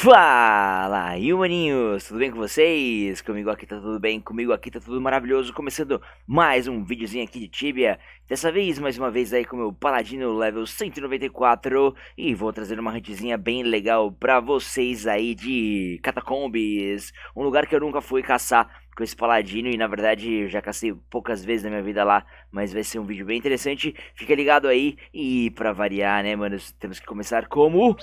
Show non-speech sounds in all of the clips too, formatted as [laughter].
Fala, maninhos! Tudo bem com vocês? Comigo aqui tá tudo bem, comigo aqui tá tudo maravilhoso. Começando mais um videozinho aqui de Tibia. Dessa vez, mais uma vez aí com o meu Paladino level 194. E vou trazer uma rantezinha bem legal pra vocês aí de Catacombes. Um lugar que eu nunca fui caçar com esse paladino e na verdade já cacei poucas vezes na minha vida lá, mas vai ser um vídeo bem interessante. Fica ligado aí e pra variar, né, mano, temos que começar como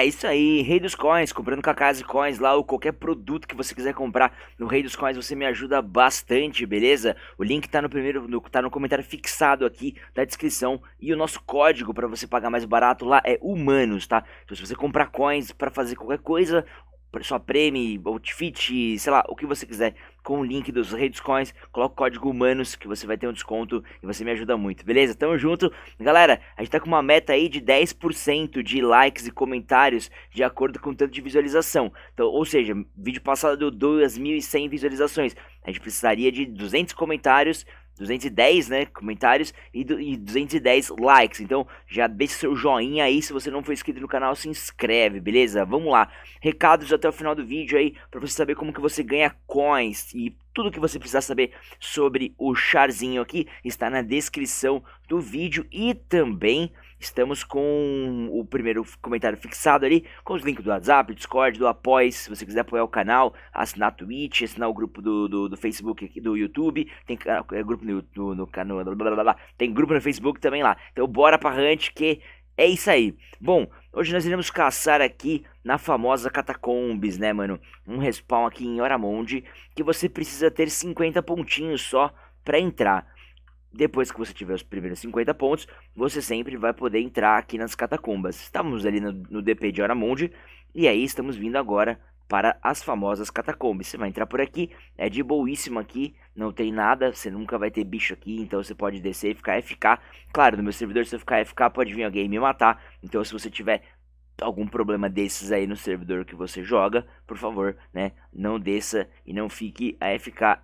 É isso aí, Rei dos Coins, comprando com a Casa Coins lá ou qualquer produto que você quiser comprar no Rei dos Coins, você me ajuda bastante, beleza? O link tá no primeiro, no, tá no comentário fixado aqui da descrição e o nosso código para você pagar mais barato lá é humanos, tá? Então se você comprar coins para fazer qualquer coisa, sua prêmio, outfit, sei lá, o que você quiser, com o link dos redes coins, coloca o código humanos que você vai ter um desconto e você me ajuda muito, beleza? Tamo junto. Galera, a gente tá com uma meta aí de 10% de likes e comentários de acordo com o tanto de visualização. Então, ou seja, vídeo passado deu 2100 visualizações. A gente precisaria de 200 comentários 210 né, comentários e, do, e 210 likes. Então já deixa seu joinha aí. Se você não for inscrito no canal, se inscreve, beleza? Vamos lá. Recados até o final do vídeo aí para você saber como que você ganha coins e tudo que você precisar saber sobre o charzinho aqui está na descrição do vídeo e também estamos com o primeiro comentário fixado ali, com os links do WhatsApp, do Discord, do Apoia, se você quiser apoiar o canal, assinar a Twitch, assinar o grupo do, do, do Facebook, do YouTube, tem é, grupo no, no, blá, blá, tem grupo no Facebook também lá. Então bora pra Hunt que é isso aí. Bom, hoje nós iremos caçar aqui na famosa Catacombs, né, mano? Um respawn aqui em Oramonde que você precisa ter 50 pontinhos só para entrar. Depois que você tiver os primeiros 50 pontos, você sempre vai poder entrar aqui nas catacumbas. Estamos ali no, no DP de Oramonde e aí estamos vindo agora para as famosas catacumbas. Você vai entrar por aqui, é de boíssima aqui, não tem nada, você nunca vai ter bicho aqui, então você pode descer e ficar FK. Claro, no meu servidor, se eu ficar FK, pode vir alguém me matar. Então, se você tiver algum problema desses aí no servidor que você joga, por favor, né, não desça e não fique AFK.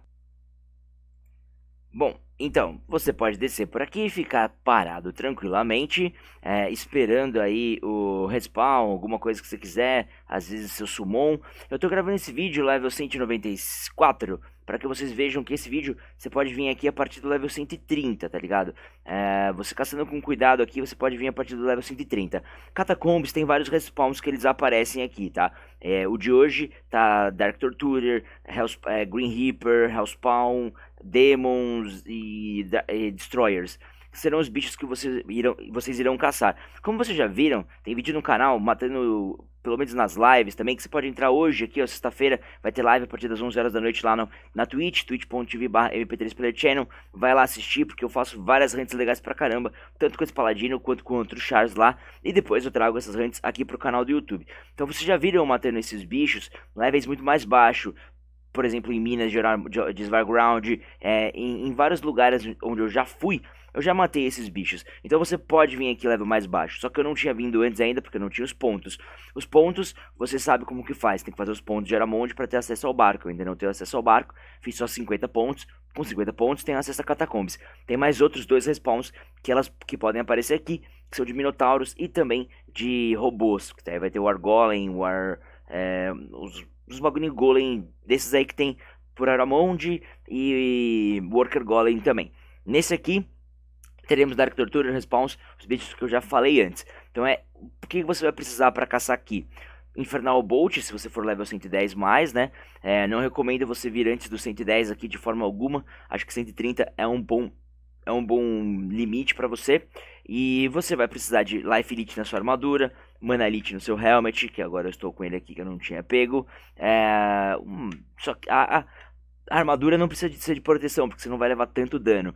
Bom, então, você pode descer por aqui, ficar parado tranquilamente, é, esperando aí o respawn, alguma coisa que você quiser, às vezes seu summon. Eu tô gravando esse vídeo level 194, para que vocês vejam que esse vídeo você pode vir aqui a partir do level 130, tá ligado? É, você caçando com cuidado aqui, você pode vir a partir do level 130. Catacombs tem vários respawns que eles aparecem aqui, tá? É, o de hoje tá Dark Torturer, Hell's, é, Green Reaper, Hellspawn, demons e, e destroyers serão os bichos que vocês irão, vocês irão caçar. Como vocês já viram, tem vídeo no canal matando, pelo menos nas lives também, que você pode entrar hoje aqui, sexta-feira, vai ter live a partir das 11 horas da noite lá no, na Twitch, twitch.tv mp3 player channel, vai lá assistir, porque eu faço várias rants legais pra caramba, tanto com esse Paladino, quanto com outros Charles lá, e depois eu trago essas rants aqui pro canal do YouTube. Então vocês já viram matando esses bichos, levels muito mais baixo, por exemplo, em Minas de Svalground, é, em, em vários lugares onde eu já fui, eu já matei esses bichos. Então você pode vir aqui level mais baixo. Só que eu não tinha vindo antes ainda, porque eu não tinha os pontos. Os pontos, você sabe como que faz. Tem que fazer os pontos de Aramonde para ter acesso ao barco. Eu ainda não tenho acesso ao barco, fiz só 50 pontos. Com 50 pontos tem acesso a catacombs. Tem mais outros dois respawns que elas que podem aparecer aqui, que são de minotauros e também de robôs. Que daí vai ter o Argolem, o Ar... É, os dos bagulho golem, desses aí que tem por Aramond e, e Worker Golem também. Nesse aqui, teremos Dark Torture Respawns, os bichos que eu já falei antes. Então é, o que você vai precisar para caçar aqui? Infernal Bolt, se você for level 110 mais, né? É, não recomendo você vir antes do 110 aqui de forma alguma. Acho que 130 é um bom, é um bom limite para você. E você vai precisar de Life Elite na sua armadura, Mana Elite no seu helmet, que agora eu estou com ele aqui que eu não tinha pego. É, hum, só que a, a, a, armadura não precisa de ser de proteção, porque você não vai levar tanto dano.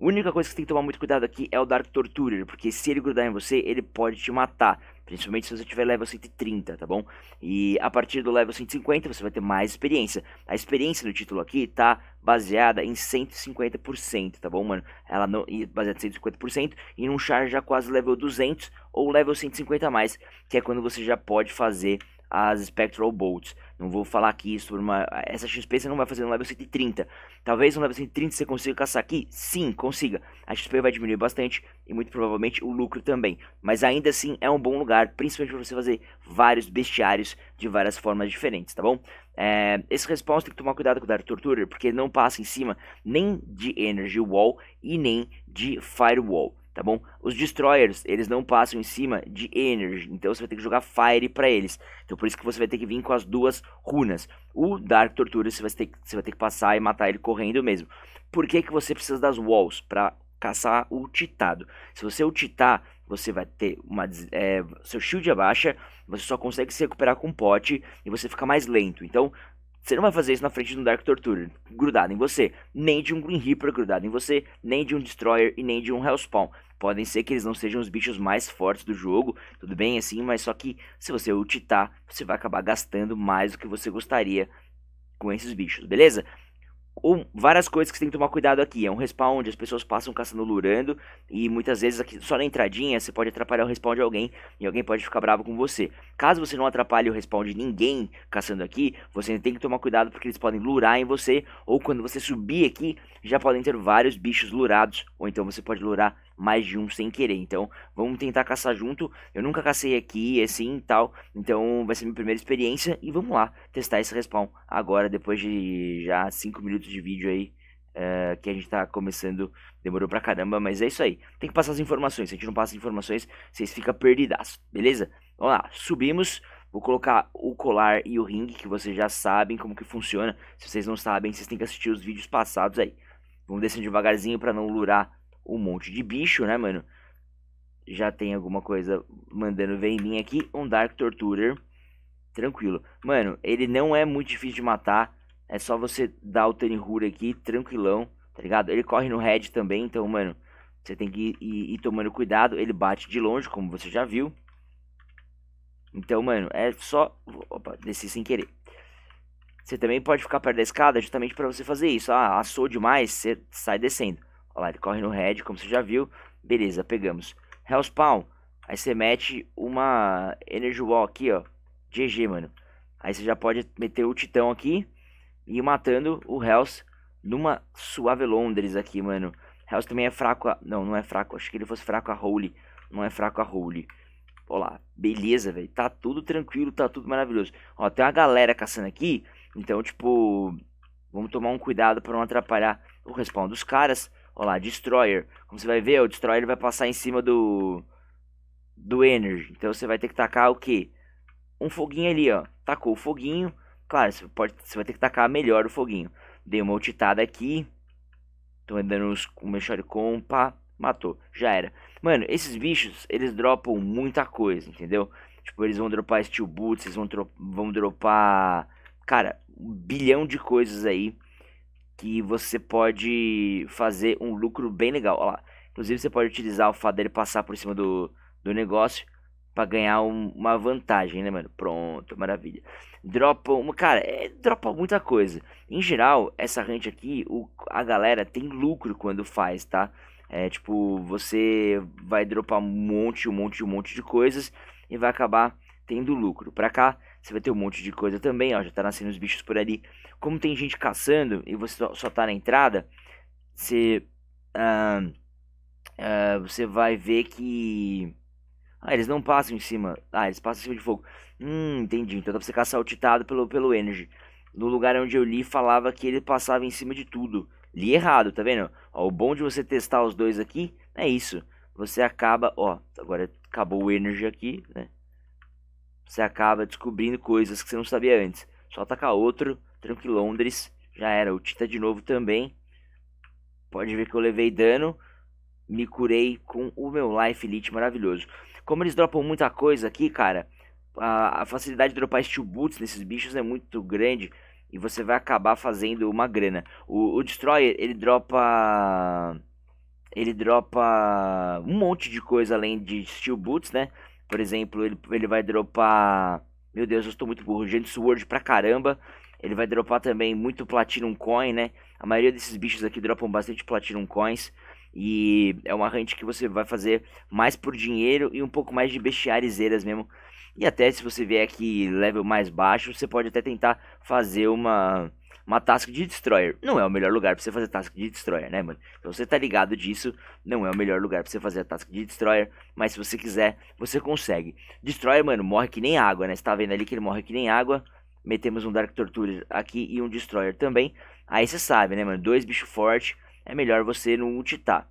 A única coisa que você tem que tomar muito cuidado aqui é o Dark Torturer, porque se ele grudar em você, ele pode te matar. Principalmente se você tiver level 130, tá bom? E a partir do level 150 você vai ter mais experiência. A experiência do título aqui tá baseada em 150%, tá bom, mano? Ela não, baseada em 150% e num char já quase level 200 ou level 150 a mais, que é quando você já pode fazer as Spectral Bolts. Não vou falar aqui sobre uma. Essa XP você não vai fazer no level 130. Talvez no level 130 você consiga caçar aqui? Sim, consiga. A XP vai diminuir bastante e muito provavelmente o lucro também. Mas ainda assim é um bom lugar, principalmente para você fazer vários bestiários de várias formas diferentes, tá bom? É, esse response tem que tomar cuidado com o Dark Torturer, porque não passa em cima nem de Energy Wall e nem de Firewall tá bom? Os Destroyers, eles não passam em cima de Energy, então você vai ter que jogar Fire para eles. Então por isso que você vai ter que vir com as duas runas. O Dark Torture você vai ter que, você vai ter que passar e matar ele correndo mesmo. Por que, que você precisa das Walls? Pra caçar o Titado. Se você o Titar, você vai ter uma é, seu shield abaixa, você só consegue se recuperar com um pote e você fica mais lento. Então, você não vai fazer isso na frente de um Dark Torture grudado em você, nem de um Green Reaper grudado em você, nem de um Destroyer e nem de um Hellspawn. Podem ser que eles não sejam os bichos mais fortes do jogo, tudo bem assim, mas só que se você ultitar, você vai acabar gastando mais do que você gostaria com esses bichos, beleza? Ou várias coisas que você tem que tomar cuidado aqui. É um respawn onde as pessoas passam caçando lurando. E muitas vezes aqui só na entradinha você pode atrapalhar o respawn de alguém. E alguém pode ficar bravo com você. Caso você não atrapalhe o respawn de ninguém caçando aqui, você tem que tomar cuidado porque eles podem lurar em você. Ou quando você subir aqui, já podem ter vários bichos lurados. Ou então você pode lurar mais de um sem querer. Então, vamos tentar caçar junto. Eu nunca cacei aqui, assim e tal. Então, vai ser minha primeira experiência. E vamos lá testar esse respawn agora, depois de já 5 minutos de vídeo aí. Uh, que a gente tá começando, demorou pra caramba, mas é isso aí. Tem que passar as informações, se a gente não passa as informações, vocês ficam perdidas, beleza? Vamos lá, subimos, Vou colocar o colar e o ringue, que vocês já sabem como que funciona. Se vocês não sabem, vocês têm que assistir os vídeos passados aí. Vamos descendo devagarzinho para não lurar um monte de bicho, né, mano? Já tem alguma coisa mandando ver em mim aqui. Um Dark Torturer. Tranquilo. Mano, ele não é muito difícil de matar. É só você dar o Tenihura aqui, tranquilão, tá ligado? Ele corre no Red também, então, mano, você tem que ir, ir, ir tomando cuidado. Ele bate de longe, como você já viu. Então, mano, é só... Opa, desci sem querer. Você também pode ficar perto da escada justamente para você fazer isso. Ah, assou demais, você sai descendo. Olha lá, ele corre no red como você já viu. Beleza, pegamos. Hellspawn. Aí você mete uma Energy Wall aqui, ó. GG, mano. Aí você já pode meter o Titão aqui. E ir matando o Hells numa suave Londres aqui, mano. Hells também é fraco a... Não, não é fraco. Acho que ele fosse fraco a Holy. Não é fraco a Holy. Olá, beleza, velho. Tá tudo tranquilo, tá tudo maravilhoso. Ó, tem uma galera caçando aqui. Então, tipo... Vamos tomar um cuidado para não atrapalhar o respawn dos caras. Olha lá, Destroyer. Como você vai ver, o Destroyer vai passar em cima do... Do Energy. Então você vai ter que tacar o quê? Um foguinho ali, ó. Tacou o foguinho. Claro, você, pode, você vai ter que tacar melhor o foguinho. Dei uma ultitada aqui. Tô andando uns, um mexericom, pá. Matou. Já era. Mano, esses bichos, eles dropam muita coisa, entendeu? Tipo, eles vão dropar Steel Boots, eles vão, vão dropar... Cara, um bilhão de coisas aí que você pode fazer um lucro bem legal. Olha lá. Inclusive, você pode utilizar o fato dele passar por cima do, do negócio para ganhar um, uma vantagem, né, mano? Pronto, maravilha. Dropa uma. Cara, é, dropa muita coisa. Em geral, essa ranch aqui, o, a galera tem lucro quando faz, tá? É tipo, você vai dropar um monte, um monte, um monte de coisas e vai acabar tendo lucro. Pra cá, você vai ter um monte de coisa também, ó, já tá nascendo os bichos por ali. Como tem gente caçando e você só, tá na entrada, você... Uh, uh, você vai ver que... Ah, eles não passam em cima. Ah, eles passam em cima de fogo. Hum, entendi. Então dá pra você caçar o titado pelo, pelo energy. No lugar onde eu li, falava que ele passava em cima de tudo. Li errado, tá vendo? Ó, o bom de você testar os dois aqui é isso. Você acaba, ó, agora acabou o energy aqui, né? você acaba descobrindo coisas que você não sabia antes. Só atacar outro, tranquilo, Londres, já era. O Tita de novo também. Pode ver que eu levei dano. Me curei com o meu Life Elite maravilhoso. Como eles dropam muita coisa aqui, cara, a, a facilidade de dropar steel boots nesses bichos é muito grande. E você vai acabar fazendo uma grana. O, o Destroyer, ele dropa... Ele dropa um monte de coisa além de steel boots, né? Por exemplo, ele, ele vai dropar. Meu Deus, eu estou muito burro. Gente Sword pra caramba. Ele vai dropar também muito Platinum Coin, né? A maioria desses bichos aqui dropam bastante Platinum Coins. E é uma hunt que você vai fazer mais por dinheiro e um pouco mais de bestiarizeiras mesmo. E até se você vier aqui level mais baixo, você pode até tentar fazer uma uma task de destroyer. Não é o melhor lugar pra você fazer task de destroyer, né, mano? Então você tá ligado disso, não é o melhor lugar pra você fazer a task de destroyer, mas se você quiser, você consegue. Destroyer, mano, morre que nem água, né? Você tá vendo ali que ele morre que nem água. Metemos um Dark Torture aqui e um Destroyer também. Aí você sabe, né, mano? Dois bichos fortes, é melhor você não ultitar.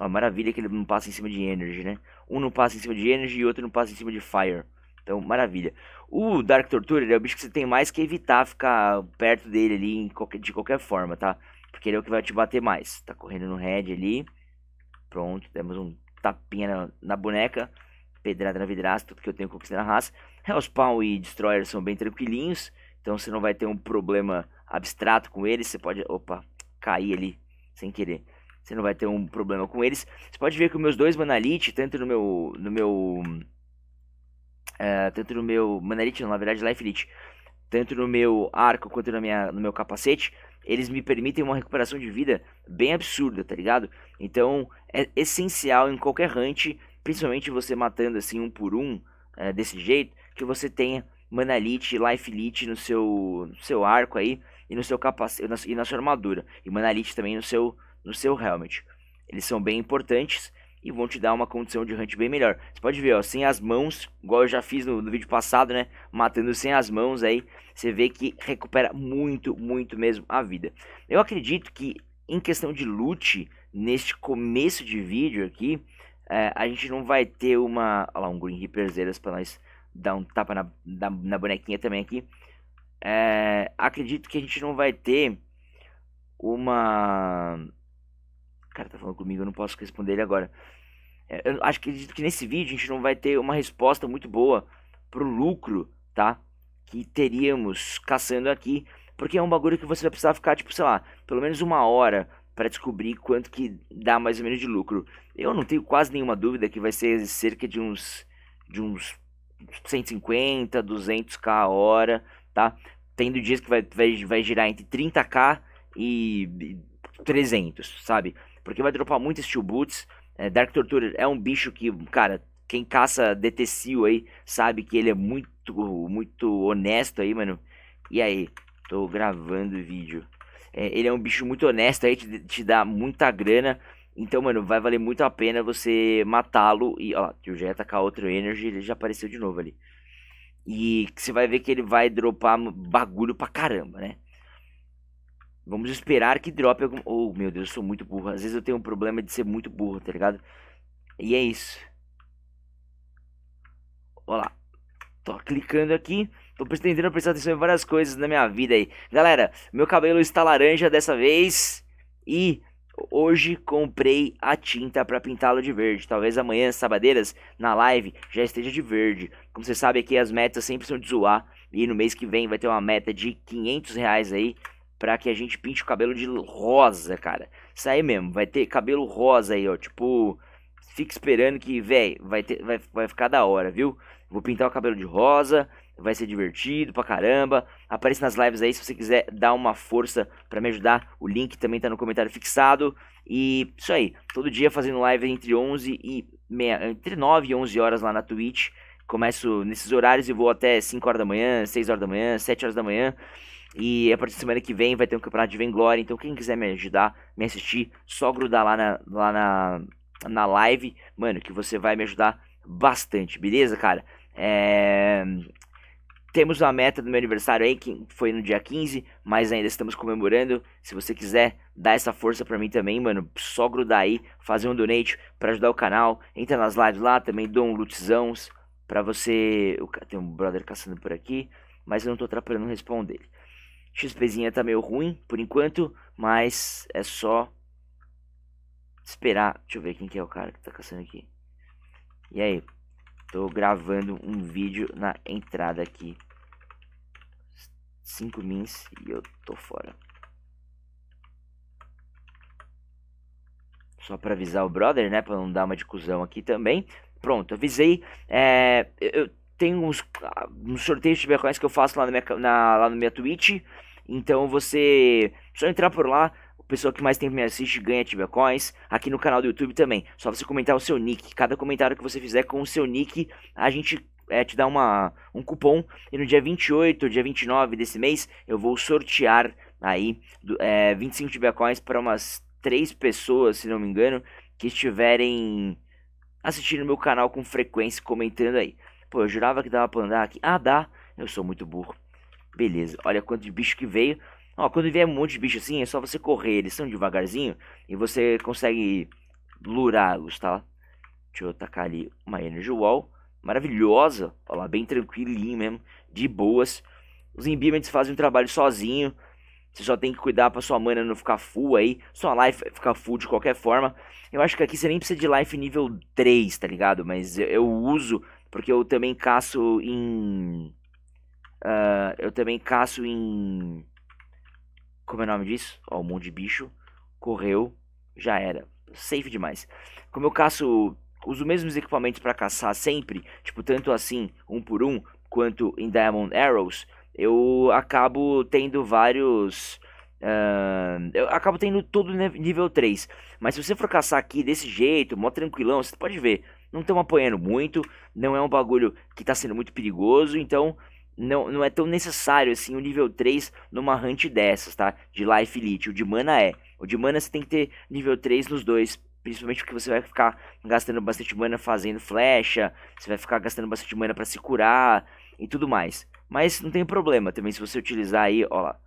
Ó, maravilha que ele não passa em cima de Energy, né? Um não passa em cima de Energy e outro não passa em cima de Fire. Então, maravilha. O Dark Torture é o bicho que você tem mais que evitar ficar perto dele ali qualquer, de qualquer forma, tá? Porque ele é o que vai te bater mais. Tá correndo no head ali. Pronto, demos um tapinha na, na boneca. Pedrada na vidraça, tudo que eu tenho conquista na raça. Hellspawn e Destroyer são bem tranquilinhos. Então você não vai ter um problema abstrato com eles. Você pode. Opa, cair ali sem querer. Você não vai ter um problema com eles. Você pode ver que os meus dois Manalite, tanto no meu. No meu é, tanto no meu Manelite, na verdade Life é Elite, tanto no meu arco quanto na minha, no meu capacete, eles me permitem uma recuperação de vida bem absurda, tá ligado? Então é essencial em qualquer hunt, principalmente você matando assim um por um é, desse jeito, que você tenha Manalite, Life Elite no seu, no seu arco aí e no seu capacete e na sua armadura e Manalite também no seu no seu helmet. Eles são bem importantes e vão te dar uma condição de hunt bem melhor. Você pode ver, ó, sem as mãos, igual eu já fiz no, no, vídeo passado, né? Matando sem as mãos aí, você vê que recupera muito, muito mesmo a vida. Eu acredito que em questão de loot, neste começo de vídeo aqui, é, a gente não vai ter uma... Olha lá, um Green Reaperzeiras pra nós dar um tapa na, na, na bonequinha também aqui. É, acredito que a gente não vai ter uma o cara tá falando comigo, eu não posso responder ele agora. É, eu acho que acredito que nesse vídeo a gente não vai ter uma resposta muito boa pro lucro, tá? Que teríamos caçando aqui. Porque é um bagulho que você vai precisar ficar, tipo, sei lá, pelo menos uma hora para descobrir quanto que dá mais ou menos de lucro. Eu não tenho quase nenhuma dúvida que vai ser cerca de uns de uns 150, 200k a hora, tá? Tendo dias que vai, vai, vai girar entre 30k e 300, sabe? porque vai dropar muito Steel Boots. É, Dark Torture é um bicho que, cara, quem caça DTCU aí sabe que ele é muito, muito honesto aí, mano. E aí, tô gravando o vídeo. É, ele é um bicho muito honesto aí, te, te dá muita grana. Então, mano, vai valer muito a pena você matá-lo. E, ó, tio já ia atacar outro Energy, ele já apareceu de novo ali. E você vai ver que ele vai dropar bagulho pra caramba, né? Vamos esperar que drop algum. Oh, meu Deus, eu sou muito burro. Às vezes eu tenho um problema de ser muito burro, tá ligado? E é isso. Olha lá. Tô clicando aqui. Tô tentando prestar atenção em várias coisas na minha vida aí. Galera, meu cabelo está laranja dessa vez. E hoje comprei a tinta para pintá-lo de verde. Talvez amanhã, sabadeiras, na live, já esteja de verde. Como você sabe aqui, as metas sempre são de zoar. E no mês que vem vai ter uma meta de 500 reais aí para que a gente pinte o cabelo de rosa, cara. Isso aí mesmo, vai ter cabelo rosa aí, ó. Tipo, fica esperando que, velho, vai, vai, vai ficar da hora, viu? Vou pintar o cabelo de rosa, vai ser divertido pra caramba. Apareça nas lives aí se você quiser dar uma força para me ajudar. O link também tá no comentário fixado. E isso aí, todo dia fazendo live entre 11 e meia, entre 9 e 11 horas lá na Twitch. Começo nesses horários e vou até 5 horas da manhã, 6 horas da manhã, 7 horas da manhã. E a partir da semana que vem vai ter um campeonato de Vanglória. Então, quem quiser me ajudar, me assistir, só grudar lá na, lá na, na live, mano, que você vai me ajudar bastante, beleza, cara? É... Temos uma meta do meu aniversário aí, que foi no dia 15, mas ainda estamos comemorando. Se você quiser dar essa força para mim também, mano, só grudar aí, fazer um donate para ajudar o canal. Entra nas lives lá, também dou um lootzão pra você. Tem um brother caçando por aqui, mas eu não tô atrapalhando a responder ele. XPzinha tá meio ruim por enquanto, mas é só esperar. Deixa eu ver quem que é o cara que tá caçando aqui. E aí, tô gravando um vídeo na entrada aqui. 5 mins e eu tô fora. Só pra avisar o brother, né? Pra não dar uma discussão aqui também. Pronto, avisei. É, eu tem uns, uns sorteios de bitcoins que eu faço lá na minha, na, lá no minha Twitch. Então você só entrar por lá, a pessoa que mais tempo me assiste ganha Tibecoins. Aqui no canal do YouTube também. Só você comentar o seu nick. Cada comentário que você fizer com o seu nick, a gente é, te dá uma, um cupom. E no dia 28, ou dia 29 desse mês, eu vou sortear aí é, 25 Tibecoins para umas 3 pessoas, se não me engano, que estiverem assistindo meu canal com frequência comentando aí. Pô, eu jurava que dava pra andar aqui. Ah, dá. Eu sou muito burro. Beleza, olha quanto de bicho que veio. Ó, quando vier um monte de bicho assim, é só você correr. Eles são devagarzinho e você consegue lurá-los, tá? Deixa eu tacar ali uma Energy Wall. Maravilhosa. Ó lá, bem tranquilinho mesmo. De boas. Os Embiments fazem o um trabalho sozinho. Você só tem que cuidar pra sua mana não ficar full aí. Sua life ficar full de qualquer forma. Eu acho que aqui você nem precisa de life nível 3, tá ligado? Mas eu, eu uso porque eu também caço em. Uh, eu também caço em. Como é o nome disso? Ó, um monte de bicho. Correu. Já era. Safe demais. Como eu caço. Uso os mesmos equipamentos para caçar sempre. Tipo, tanto assim, um por um, quanto em Diamond Arrows. Eu acabo tendo vários. Uh, eu acabo tendo todo nível 3. Mas se você for caçar aqui desse jeito, mó tranquilão, você pode ver não estão apoiando muito, não é um bagulho que está sendo muito perigoso, então não, não é tão necessário assim o um nível 3 numa hunt dessas, tá? De Life Elite, o de mana é. O de mana você tem que ter nível 3 nos dois, principalmente porque você vai ficar gastando bastante mana fazendo flecha, você vai ficar gastando bastante mana para se curar e tudo mais. Mas não tem problema também se você utilizar aí, ó lá,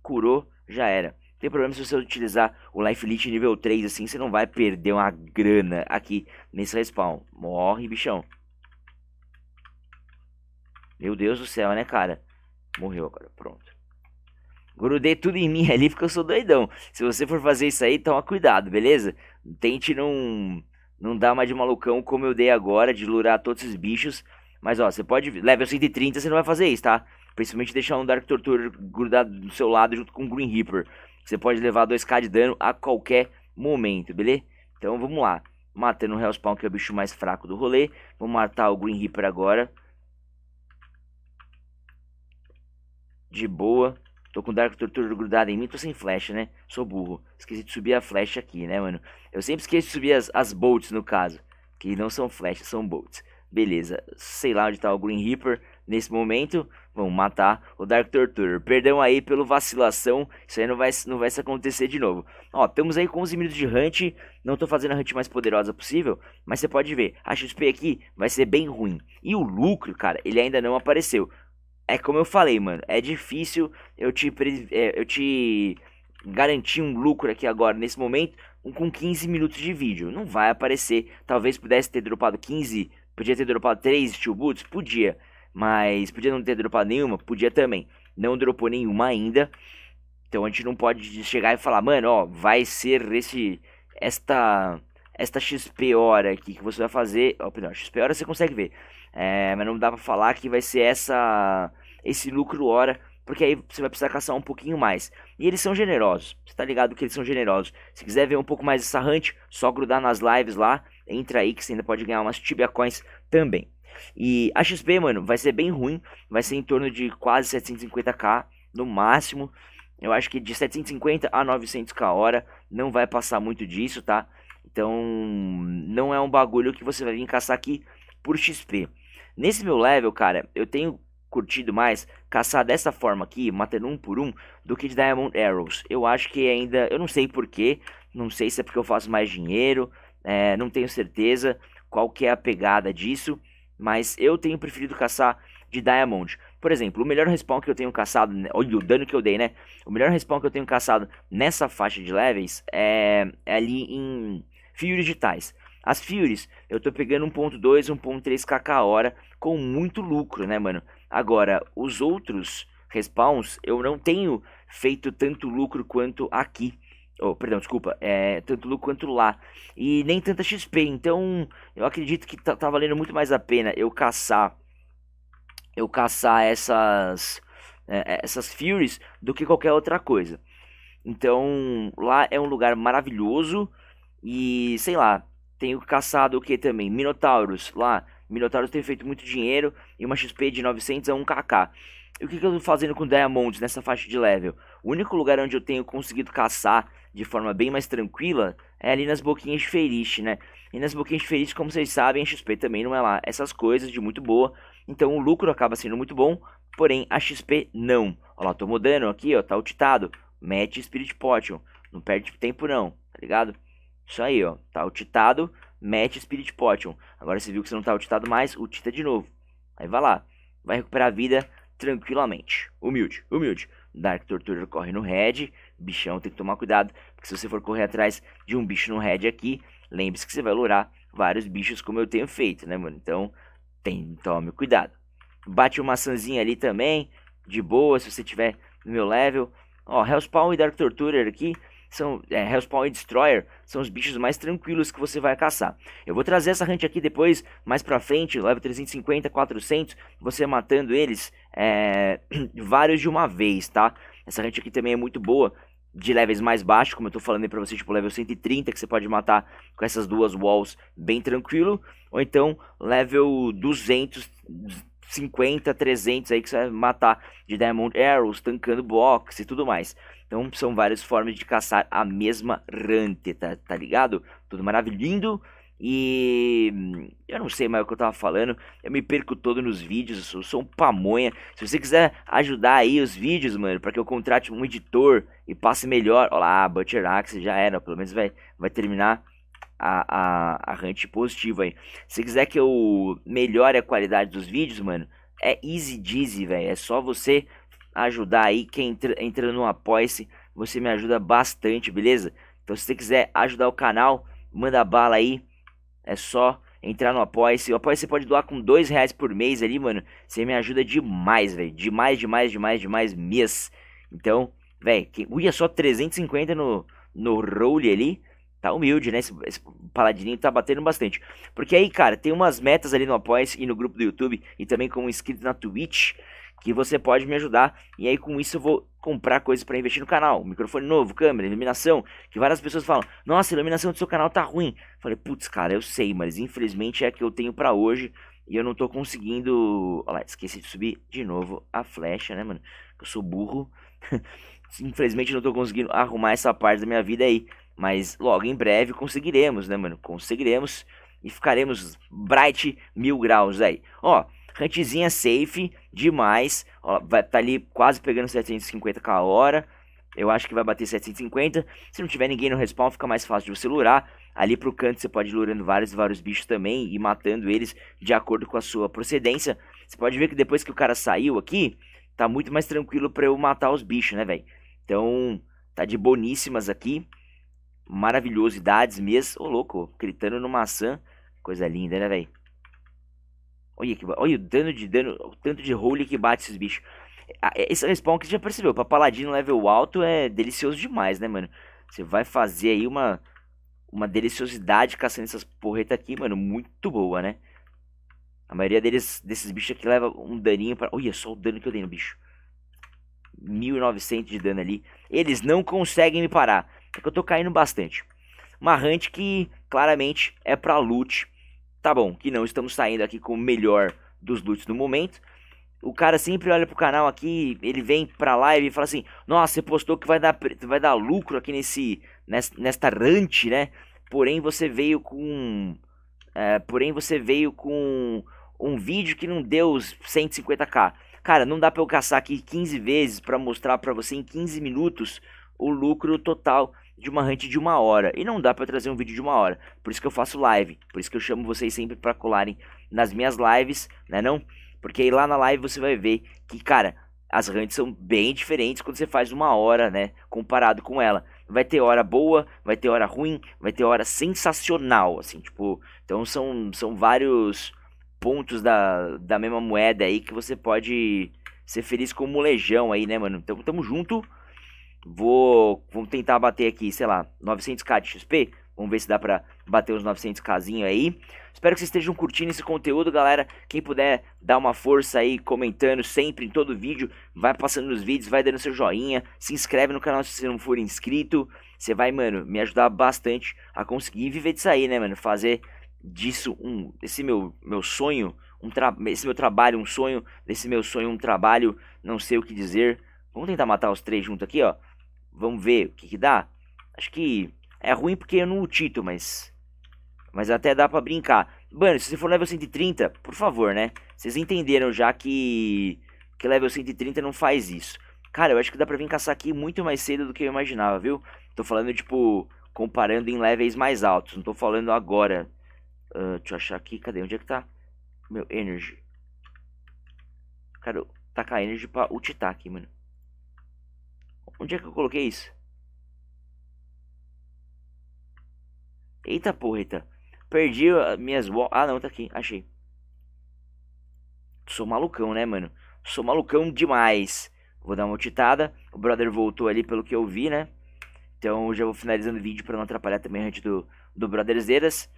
curou, já era tem problema se você utilizar o Life Leech nível 3, assim, você não vai perder uma grana aqui nesse respawn. Morre, bichão. Meu Deus do céu, né, cara? Morreu agora, pronto. Grudei tudo em mim [laughs] ali porque eu sou doidão. Se você for fazer isso aí, toma cuidado, beleza? Tente não, não dar mais de malucão como eu dei agora, de lurar todos os bichos. Mas ó, você pode. Level 130 você não vai fazer isso, tá? Principalmente deixar um Dark Torture grudado do seu lado junto com o Green Reaper. Você pode levar 2k de dano a qualquer momento, beleza? Então vamos lá. Matando o Hellspawn, que é o bicho mais fraco do rolê. Vou matar o Green Reaper agora. De boa. Tô com o Dark Torture grudado em mim, tô sem flecha, né? Sou burro. Esqueci de subir a flecha aqui, né, mano? Eu sempre esqueço de subir as, as bolts, no caso. Que não são flechas, são bolts. Beleza. Sei lá onde tá o Green Reaper nesse momento, vão matar o Dark Torturer. Perdão aí pela vacilação, isso aí não vai, não vai acontecer de novo. Ó, estamos aí com 11 minutos de hunt, não tô fazendo a hunt mais poderosa possível, mas você pode ver, a XP aqui vai ser bem ruim. E o lucro, cara, ele ainda não apareceu. É como eu falei, mano, é difícil eu te, é, eu te garantir um lucro aqui agora, nesse momento, com 15 minutos de vídeo. Não vai aparecer, talvez pudesse ter dropado 15, podia ter dropado 3 steel boots, podia. Mas podia não ter dropado nenhuma? Podia também. Não dropou nenhuma ainda. Então a gente não pode chegar e falar, mano, ó, vai ser esse. Esta. Esta XP hora aqui que você vai fazer. Ó, perdão, XP hora você consegue ver. É, mas não dá pra falar que vai ser essa. Esse lucro hora. Porque aí você vai precisar caçar um pouquinho mais. E eles são generosos. Você tá ligado que eles são generosos. Se quiser ver um pouco mais essa hunt, só grudar nas lives lá. Entra aí que você ainda pode ganhar umas Tibia Coins também. E a XP, mano, vai ser bem ruim. Vai ser em torno de quase 750k no máximo. Eu acho que de 750 a 900k a hora não vai passar muito disso, tá? Então, não é um bagulho que você vai vir caçar aqui por XP. Nesse meu level, cara, eu tenho curtido mais caçar dessa forma aqui, matando um por um, do que de Diamond Arrows. Eu acho que ainda, eu não sei porquê, não sei se é porque eu faço mais dinheiro, é, não tenho certeza qual que é a pegada disso, mas eu tenho preferido caçar de Diamond. Por exemplo, o melhor respawn que eu tenho caçado, olha o dano que eu dei, né? O melhor respawn que eu tenho caçado nessa faixa de levels é, é ali em Furies digitais. As Furies, eu tô pegando 1.2, 1.3kk a hora com muito lucro, né, mano? Agora, os outros respawns, eu não tenho feito tanto lucro quanto aqui. Oh, perdão, desculpa. É, tanto lucro quanto lá. E nem tanta XP. Então, eu acredito que tá, tá valendo muito mais a pena eu caçar. Eu caçar essas. É, é, essas Furies do que qualquer outra coisa. Então, lá é um lugar maravilhoso. E sei lá. Tenho caçado o que também? Minotauros lá. Minotauros tem feito muito dinheiro. E uma XP de 900 a 1kk. E o que, que eu tô fazendo com Diamonds nessa faixa de level? O único lugar onde eu tenho conseguido caçar de forma bem mais tranquila é ali nas boquinhas de feiriche, né? E nas boquinhas de feiriche, como vocês sabem, a XP também não é lá essas coisas de muito boa. Então o lucro acaba sendo muito bom, porém a XP não. Olha lá, tô mudando aqui, ó, tá ultitado. Mete Spirit Potion. Não perde tempo não, tá ligado? Isso aí, ó, tá ultitado. Mete Spirit Potion. Agora você viu que você não tá ultitado mais, ultita de novo. Aí vai lá, vai recuperar a vida tranquilamente. Humilde, humilde. Dark Torturer corre no Red. Bichão tem que tomar cuidado, porque se você for correr atrás de um bicho no Red aqui, lembre-se que você vai lurar vários bichos como eu tenho feito, né, mano? Então, tem, tome cuidado. Bate uma maçãzinha ali também, de boa, se você tiver no meu level. Ó, Hellspawn e Dark Torturer aqui são é, Hellspawn e Destroyer são os bichos mais tranquilos que você vai caçar. Eu vou trazer essa hunt aqui depois, mais pra frente, level 350, 400, você matando eles é, [clears throat] vários de uma vez, tá? Essa hunt aqui também é muito boa, de levels mais baixos, como eu tô falando aí pra você, tipo level 130, que você pode matar com essas duas walls bem tranquilo, ou então level 200, 50, 300 aí que você vai matar de Diamond Arrows, tancando box e tudo mais. Então são várias formas de caçar a mesma rante, tá, tá ligado? Tudo maravilhoso. E hum, eu não sei mais o que eu tava falando, eu me perco todo nos vídeos, eu sou um pamonha. Se você quiser ajudar aí os vídeos, mano, para que eu contrate um editor e passe melhor. Olha lá, Butcher Axe já era, pelo menos vai, vai terminar a, a, a hunt positiva aí. Se quiser que eu melhore a qualidade dos vídeos, mano, é easy easy, velho. É só você ajudar aí. Quem entra, entra no Apoia-se, você me ajuda bastante, beleza? Então, se você quiser ajudar o canal, manda bala aí. É só entrar no Apoia-se. O Apoia-se pode doar com dois reais por mês ali, mano. Você me ajuda demais, velho. Demais, demais, demais, demais mesmo. Então, velho, que... é só 350 no, no role ali. Tá humilde, né? Esse, esse paladininho tá batendo bastante. Porque aí, cara, tem umas metas ali no Apoia-se e no grupo do YouTube. E também como inscrito na Twitch que você pode me ajudar. E aí com isso eu vou comprar coisas para investir no canal. Microfone novo, câmera, iluminação. Que várias pessoas falam, nossa, a iluminação do seu canal tá ruim. Eu falei, putz, cara, eu sei, mas infelizmente é a que eu tenho para hoje. E eu não tô conseguindo... Olha lá, esqueci de subir de novo a flecha, né, mano? Eu sou burro. [laughs] infelizmente não tô conseguindo arrumar essa parte da minha vida aí. Mas logo em breve conseguiremos, né, mano? Conseguiremos e ficaremos bright mil graus aí. Ó, Huntzinha safe demais. Ó, vai tá ali quase pegando 750k a hora. Eu acho que vai bater 750. Se não tiver ninguém no respawn, fica mais fácil de você lurar. Ali pro canto você pode ir lurando vários vários bichos também e matando eles de acordo com a sua procedência. Você pode ver que depois que o cara saiu aqui, tá muito mais tranquilo para eu matar os bichos, né, velho? Então, tá de boníssimas aqui. Maravilhosidades mesmo. Ô, louco, gritando no maçã. Coisa linda, né, velho? Olha, que, olha o dano de dano, o tanto de role que bate esses bichos. É, esse é respawn que você já percebeu, pra paladino level alto é delicioso demais, né, mano? Você vai fazer aí uma, uma deliciosidade caçando essas porretas aqui, mano, muito boa, né? A maioria deles, desses bichos aqui leva um daninho pra... Olha só o dano que eu dei no bicho. 1.900 de dano ali. Eles não conseguem me parar. É que eu tô caindo bastante. Uma hunt que claramente é pra loot Tá bom, que não estamos saindo aqui com o melhor dos loots do momento. O cara sempre olha pro canal aqui, ele vem pra live e fala assim: Nossa, você postou que vai dar, vai dar lucro aqui nesse, nesta rant, né? Porém você veio com. É, porém você veio com um vídeo que não deu 150k. Cara, não dá pra eu caçar aqui 15 vezes para mostrar para você em 15 minutos o lucro total de uma hunt de uma hora. E não dá para trazer um vídeo de uma hora. Por isso que eu faço live. Por isso que eu chamo vocês sempre para colarem nas minhas lives, né não? Porque aí lá na live você vai ver que, cara, as hunts são bem diferentes quando você faz uma hora, né? Comparado com ela. Vai ter hora boa, vai ter hora ruim, vai ter hora sensacional, assim, tipo... Então são, são vários pontos da, da mesma moeda aí que você pode ser feliz como o legião aí, né, mano? Então tamo junto. Vou, vamos tentar bater aqui, sei lá, 900k de XP. Vamos ver se dá pra bater os 900 k aí. Espero que vocês estejam curtindo esse conteúdo, galera. Quem puder dar uma força aí comentando sempre em todo vídeo, vai passando nos vídeos, vai dando seu joinha, se inscreve no canal se você não for inscrito. Você vai, mano, me ajudar bastante a conseguir viver disso aí, né, mano? Fazer disso um esse meu meu sonho, um tra esse meu trabalho, um sonho, desse meu sonho um trabalho, não sei o que dizer. Vamos tentar matar os três junto aqui, ó. Vamos ver o que, que dá. Acho que é ruim porque eu não o mas. Mas até dá pra brincar. Mano, se você for level 130, por favor, né? Vocês entenderam já que. Que level 130 não faz isso. Cara, eu acho que dá pra vir caçar aqui muito mais cedo do que eu imaginava, viu? Tô falando, tipo, comparando em levels mais altos. Não tô falando agora. Uh, deixa eu achar aqui. Cadê? Onde é que tá? Meu, energy. Cara, tacar energy pra ultitar aqui, mano. Onde é que eu coloquei isso? Eita porra, eita. Perdi minhas bolas. Ah, não, tá aqui. Achei. Sou malucão, né, mano? Sou malucão demais. Vou dar uma titada. O brother voltou ali pelo que eu vi, né? Então já vou finalizando o vídeo para não atrapalhar também a gente do, do Brotherzeiras.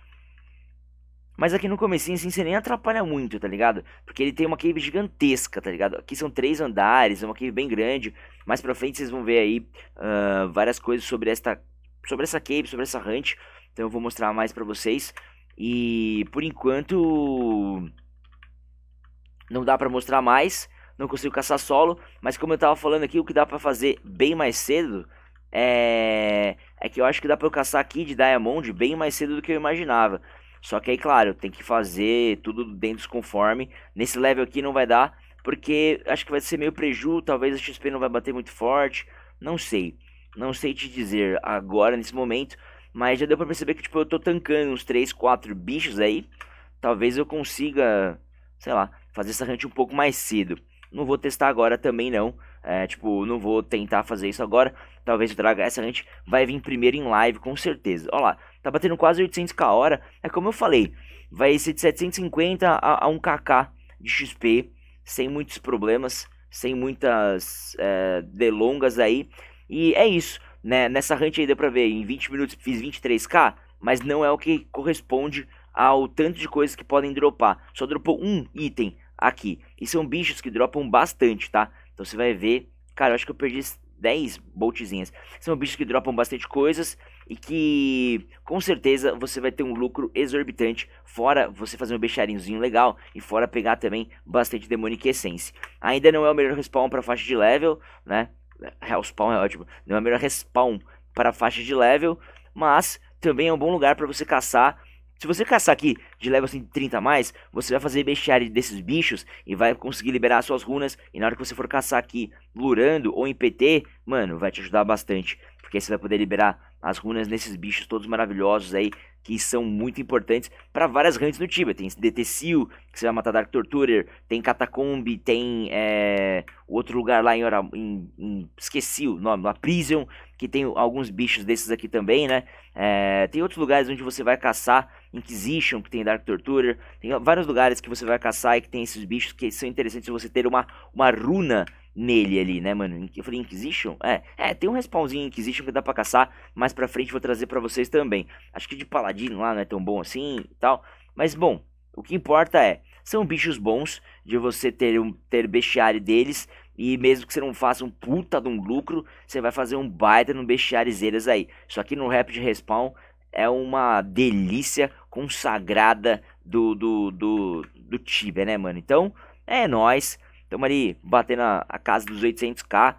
Mas aqui no comecinho, assim, você nem atrapalha muito, tá ligado? Porque ele tem uma cave gigantesca, tá ligado? Aqui são três andares, é uma cave bem grande. Mais pra frente vocês vão ver aí uh, várias coisas sobre esta... Sobre essa cave, sobre essa hunt. Então eu vou mostrar mais pra vocês. E por enquanto... Não dá pra mostrar mais. Não consigo caçar solo. Mas como eu tava falando aqui, o que dá pra fazer bem mais cedo... É... É que eu acho que dá pra eu caçar aqui de Diamond bem mais cedo do que eu imaginava. Só que aí, claro, tem que fazer tudo dentro dos conforme. Nesse level aqui não vai dar, porque acho que vai ser meio preju, talvez a XP não vai bater muito forte, não sei. Não sei te dizer agora, nesse momento, mas já deu pra perceber que, tipo, eu tô tancando uns 3, 4 bichos aí. Talvez eu consiga, sei lá, fazer essa hunt um pouco mais cedo. Não vou testar agora também, não. É, tipo, não vou tentar fazer isso agora. Talvez eu traga essa hunt. Vai vir primeiro em live, com certeza. Olha lá, Tá batendo quase 800k a hora. É como eu falei, vai ser de 750 a, a 1kk de XP, sem muitos problemas, sem muitas é, delongas aí. E é isso, né? Nessa range aí deu pra ver, em 20 minutos fiz 23k, mas não é o que corresponde ao tanto de coisas que podem dropar. Só dropou um item aqui. E são bichos que dropam bastante, tá? Então você vai ver. Cara, eu acho que eu perdi 10 boltzinhas. São bichos que dropam bastante coisas e que com certeza você vai ter um lucro exorbitante, fora você fazer um beixarinhozinho legal e fora pegar também bastante Demonic Essence. Ainda não é o melhor respawn para faixa de level, né? Hellspawn é, é ótimo, não é o melhor respawn para faixa de level, mas também é um bom lugar para você caçar. Se você caçar aqui de level 130 assim, a mais, você vai fazer bestiário desses bichos e vai conseguir liberar suas runas. E na hora que você for caçar aqui, lurando ou em PT, mano, vai te ajudar bastante. Porque aí você vai poder liberar as runas nesses bichos todos maravilhosos aí, que são muito importantes para várias runs no Tibia. Tem DT que você vai matar Dark Torturer, tem Catacomb, tem é, outro lugar lá em, em, em, Esqueci o nome, lá Prison, que tem alguns bichos desses aqui também, né? É, tem outros lugares onde você vai caçar, Inquisition, que tem Dark Torturer, tem vários lugares que você vai caçar e que tem esses bichos que são interessantes você ter uma, uma runa nele ali, né, mano? Eu falei, Inquisition? É, é, tem um respawnzinho Inquisition que dá pra caçar, mais pra frente vou trazer pra vocês também. Acho que de paladino lá não é tão bom assim e tal, mas bom, o que importa é, são bichos bons de você ter, um, ter bestiário deles, e mesmo que você não faça um puta de um lucro, você vai fazer um baita no bestiarizeiras aí. Isso aqui no rap de Respawn é uma delícia consagrada do, do, do, do Tibia, né, mano? Então, é nóis. Estamos ali batendo a, a casa dos 800k.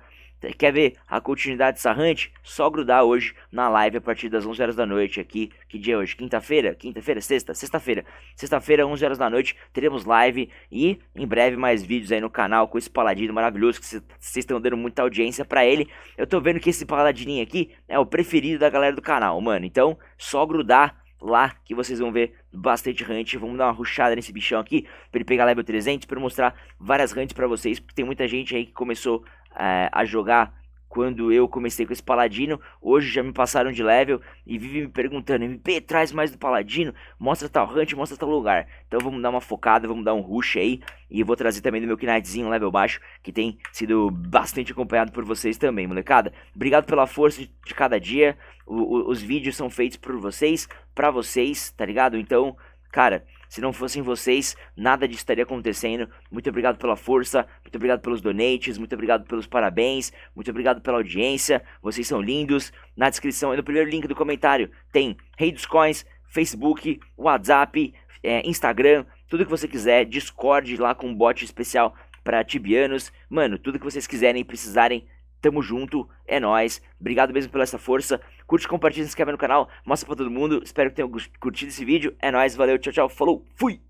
Quer ver a continuidade dessa hunt Só grudar hoje na live a partir das 11 horas da noite aqui. Que dia é hoje? Quinta-feira? Quinta-feira? Sexta? Sexta-feira. Sexta-feira, 11 horas da noite, teremos live e em breve mais vídeos aí no canal com esse paladino maravilhoso que vocês estão dando muita audiência para ele. Eu tô vendo que esse paladininho aqui é o preferido da galera do canal, mano. Então, só grudar lá que vocês vão ver bastante hunt. Vamos dar uma ruxada nesse bichão aqui para ele pegar level 300, para mostrar várias hunts para vocês, porque tem muita gente aí que começou é, a jogar quando eu comecei com esse Paladino. Hoje já me passaram de level e vivem me perguntando: MP, traz mais do Paladino, mostra tal hunt, mostra tal lugar. Então vamos dar uma focada, vamos dar um rush aí. E vou trazer também do meu Knightzinho level baixo, que tem sido bastante acompanhado por vocês também, molecada. Obrigado pela força de cada dia. O, o, os vídeos são feitos por vocês, para vocês, tá ligado? Então, cara. Se não fossem vocês, nada disso estaria acontecendo. Muito obrigado pela força, muito obrigado pelos donates, muito obrigado pelos parabéns, muito obrigado pela audiência. Vocês são lindos. Na descrição, no primeiro link do comentário, tem Rei dos Coins, Facebook, WhatsApp, é, Instagram, tudo que você quiser. Discord lá com um bot especial para tibianos. Mano, tudo que vocês quiserem e precisarem, tamo junto, é nós. Obrigado mesmo pela essa força. Curte, compartilha, se inscreve no canal, mostra pra todo mundo. Espero que tenham curtido esse vídeo. É nóis, valeu, tchau, tchau, falou, fui!